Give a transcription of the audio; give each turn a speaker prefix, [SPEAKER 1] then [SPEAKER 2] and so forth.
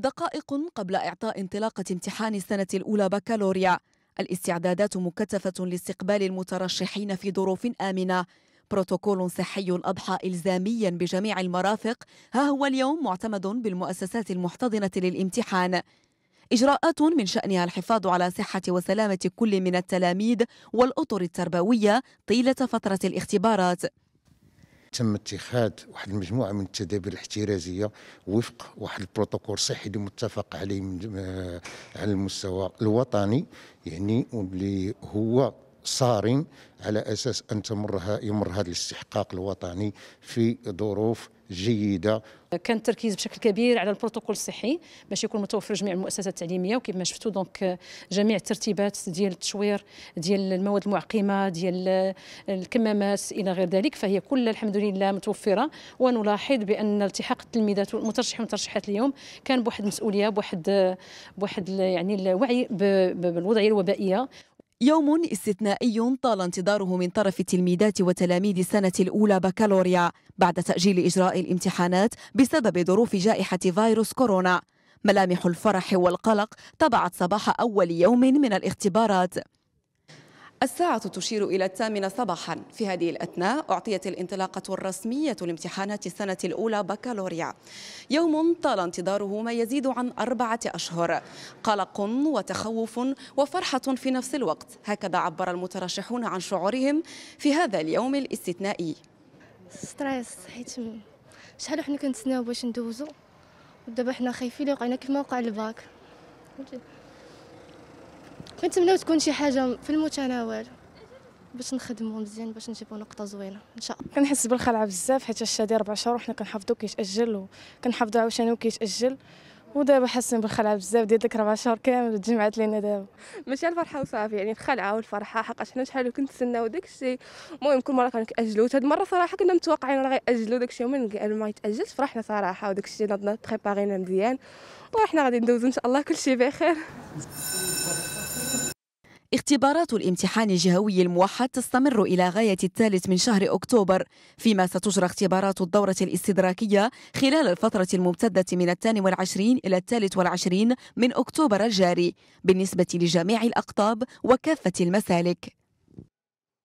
[SPEAKER 1] دقائق قبل إعطاء انطلاقة امتحان السنة الأولى بكالوريا الاستعدادات مكثفة لاستقبال المترشحين في ظروف آمنة بروتوكول صحي أضحى إلزاميا بجميع المرافق ها هو اليوم معتمد بالمؤسسات المحتضنة للامتحان إجراءات من شأنها الحفاظ على صحة وسلامة كل من التلاميذ والأطر التربوية طيلة فترة الاختبارات
[SPEAKER 2] تم اتخاذ واحد المجموعه من التدابير الاحترازيه وفق واحد البروتوكول صحي اللي متفق عليه آه، على المستوى الوطني يعني اللي هو صارم على اساس ان تمر يمر هذا الاستحقاق الوطني في ظروف جيده
[SPEAKER 3] كان التركيز بشكل كبير على البروتوكول الصحي باش يكون متوفر جميع المؤسسات التعليميه وكيف ما شفتوا دونك جميع الترتيبات ديال التشوير ديال المواد المعقمه ديال الكمامات الى غير ذلك فهي كلها الحمد لله متوفره ونلاحظ بان التحاق التلميذات والمترشحين والمترشحات اليوم كان بواحد المسؤوليه بواحد بواحد يعني الوعي بالوضعيه الوبائيه
[SPEAKER 1] يوم استثنائي طال انتظاره من طرف تلميذات وتلاميذ السنة الأولى بكالوريا بعد تأجيل إجراء الامتحانات بسبب ظروف جائحة فيروس كورونا ملامح الفرح والقلق طبعت صباح أول يوم من الاختبارات الساعة تشير إلى الثامنة صباحا في هذه الأثناء أعطيت الانطلاقة الرسمية لامتحانات السنة الأولى بكالوريا يوم طال انتظاره ما يزيد عن أربعة أشهر قلق وتخوف وفرحة في نفس الوقت هكذا عبر المترشحون عن شعورهم في هذا اليوم الاستثنائي
[SPEAKER 4] ستريس حيت شحال حنا كنتسناو باش ندوزو ودابا حنا خايفين اللي وقعنا كما وقع الباك كنتمناو تكون شي حاجه في المتناول باش نخدموا مزيان باش نجيبو نقطه زوينه ان شاء الله كنحس بالخلعه بزاف حيت الشادي 4 شهور وحنا كنحافظو كيتاجل وكنحافظو عاوتاني وكيتاجل ودابا حاسين بالخلعه بزاف ديال ديك ربع شهور كامل تجمعات لينا دابا ماشي الفرحه وصافي يعني الخلعه والفرحه حقاش حنا شحال كنتسناو داك الشيء المهم كل مره كنأجلوا هاد المره صراحه كنا متوقعين راه غيأجلوا داك الشيء ومن قبل ما يتأجلش فرحنا صراحه وداك الشيء نضنا بريبارينا مزيان وحنا غادي ندوزو ان شاء الله كل شيء بخير
[SPEAKER 1] اختبارات الامتحان الجهوي الموحد تستمر إلى غاية الثالث من شهر أكتوبر فيما ستجرى اختبارات الدورة الاستدراكية خلال الفترة الممتدة من الثاني والعشرين إلى الثالث والعشرين من أكتوبر الجاري بالنسبة لجميع الأقطاب وكافة المسالك